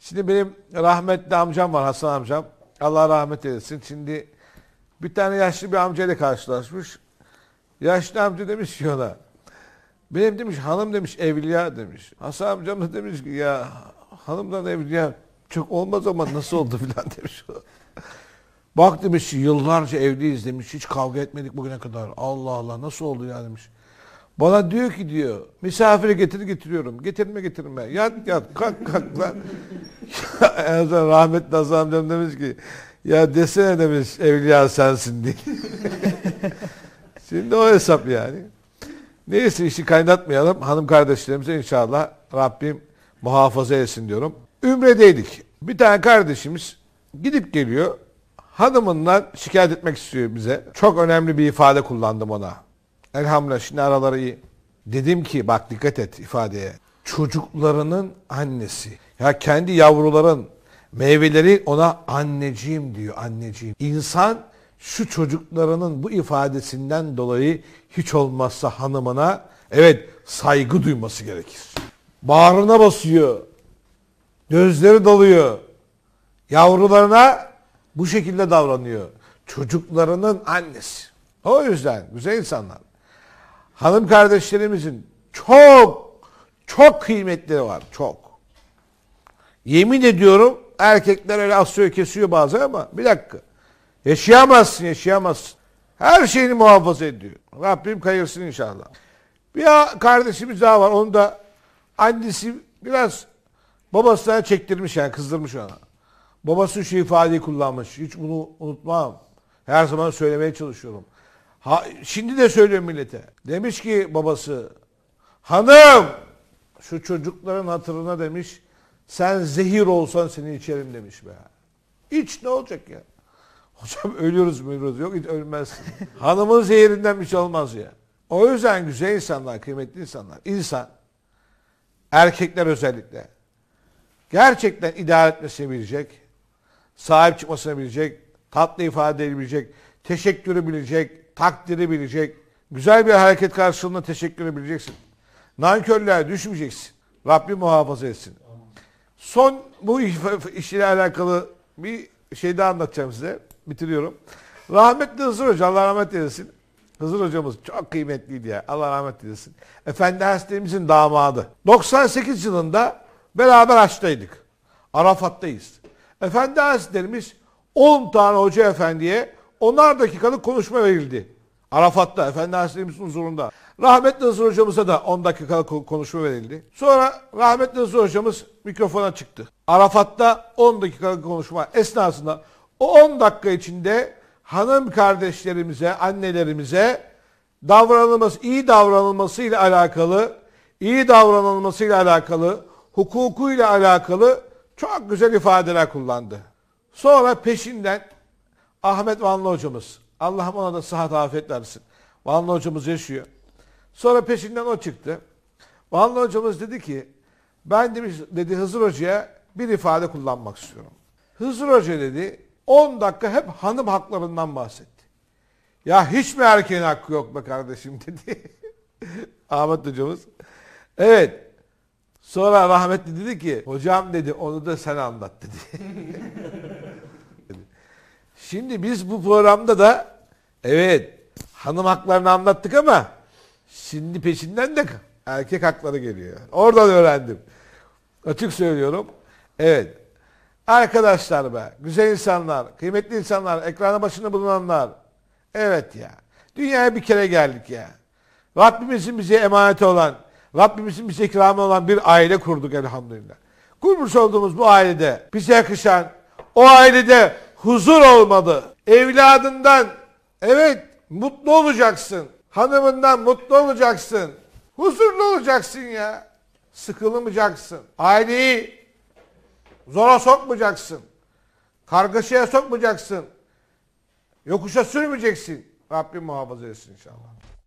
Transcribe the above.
Şimdi benim rahmetli amcam var Hasan amcam. Allah rahmet eylesin. Şimdi bir tane yaşlı bir amcayla karşılaşmış. Yaşlı amca demiş ki ona. Benim demiş hanım demiş evliya demiş. Hasan amcam da demiş ki ya hanımdan evliya çok olmaz ama nasıl oldu filan demiş. Bak demiş yıllarca evliyiz demiş. Hiç kavga etmedik bugüne kadar. Allah Allah nasıl oldu ya demiş. Bana diyor ki diyor misafiri getir getiriyorum. Getirme getirme. Yat yat kalk kalk lan. en azından rahmetli Hasan amcam demiş ki ya desene demiş evliya sensin diye. Şimdi o hesap yani. Neyse işi kaynatmayalım. Hanım kardeşlerimize inşallah Rabbim muhafaza etsin diyorum. Ümredeydik. Bir tane kardeşimiz gidip geliyor. Hanımından şikayet etmek istiyor bize. Çok önemli bir ifade kullandım ona. Elhamdülillah şimdi araları iyi. Dedim ki bak dikkat et ifadeye. Çocuklarının annesi. Ya kendi yavruların meyveleri ona anneciğim diyor anneciğim. İnsan şu çocuklarının bu ifadesinden dolayı hiç olmazsa hanımına evet saygı duyması gerekir. Bağrına basıyor. Gözleri doluyor. Yavrularına bu şekilde davranıyor. Çocuklarının annesi. O yüzden güzel insanlar hanım kardeşlerimizin çok çok kıymetleri var. Çok. Yemin ediyorum erkekler öyle asıyor kesiyor bazen ama bir dakika. Yaşayamazsın yaşayamazsın. Her şeyini muhafaza ediyor. Rabbim kayırsın inşallah. Bir kardeşimiz daha var. Onu da annesi biraz babasına çektirmiş yani kızdırmış ona. Babası şu ifadeyi kullanmış. Hiç bunu unutmam. Her zaman söylemeye çalışıyorum. Ha, şimdi de söylüyor millete. Demiş ki babası hanım şu çocukların hatırına demiş sen zehir olsan seni içerim demiş be. İç ne olacak ya? Hocam ölüyoruz mürüyoruz. Yok hiç ölmezsin. Hanımın zehirinden bir şey olmaz ya. O yüzden güzel insanlar, kıymetli insanlar, insan, erkekler özellikle gerçekten idare etmesini bilecek, sahip çıkmasını bilecek, tatlı ifade edebilecek, teşekkürü bilecek, takdiri bilecek. Güzel bir hareket karşılığında teşekkür bileceksin. Nankörlüğe düşmeyeceksin. Rabbim muhafaza etsin. Son bu işle alakalı bir şey daha anlatacağım size. Bitiriyorum. Rahmetli Hızır Hoca, Allah rahmet eylesin. Hızır hocamız çok kıymetliydi ya. Allah rahmet eylesin. Efendi hastemizin damadı. 98 yılında beraber haçtaydık. Arafat'tayız. Efendi Hazretlerimiz 10 tane hoca efendiye onar dakikalık konuşma verildi. Arafat'ta Efendi Aleyhisselam'ın huzurunda. Rahmetli Hızır hocamıza da 10 dakikalık konuşma verildi. Sonra rahmetli Hızır hocamız mikrofona çıktı. Arafat'ta 10 dakikalık konuşma esnasında o 10 dakika içinde hanım kardeşlerimize, annelerimize davranılması, iyi davranılması ile alakalı, iyi davranılması ile alakalı, hukuku ile alakalı çok güzel ifadeler kullandı. Sonra peşinden Ahmet Vanlı hocamız. Allah'ım ona da sıhhat afiyet versin. Vanlı hocamız yaşıyor. Sonra peşinden o çıktı. Vanlı hocamız dedi ki ben demiş, dedi Hızır Hoca'ya bir ifade kullanmak istiyorum. Hızır Hoca dedi 10 dakika hep hanım haklarından bahsetti. Ya hiç mi erkeğin hakkı yok be kardeşim dedi. Ahmet hocamız. Evet. Sonra rahmetli dedi ki hocam dedi onu da sen anlat dedi. Şimdi biz bu programda da evet hanım haklarını anlattık ama şimdi peşinden de erkek hakları geliyor. Oradan öğrendim. Açık söylüyorum. Evet. Arkadaşlar be, güzel insanlar, kıymetli insanlar, ekranın başında bulunanlar. Evet ya. Dünyaya bir kere geldik ya. Rabbimizin bize emaneti olan, Rabbimizin bize ikramı olan bir aile kurduk elhamdülillah. Kurmuş olduğumuz bu ailede bize yakışan, o ailede huzur olmadı. Evladından evet mutlu olacaksın. Hanımından mutlu olacaksın. Huzurlu olacaksın ya. Sıkılmayacaksın. Aileyi zora sokmayacaksın. Kargaşaya sokmayacaksın. Yokuşa sürmeyeceksin. Rabbim muhafaza etsin inşallah.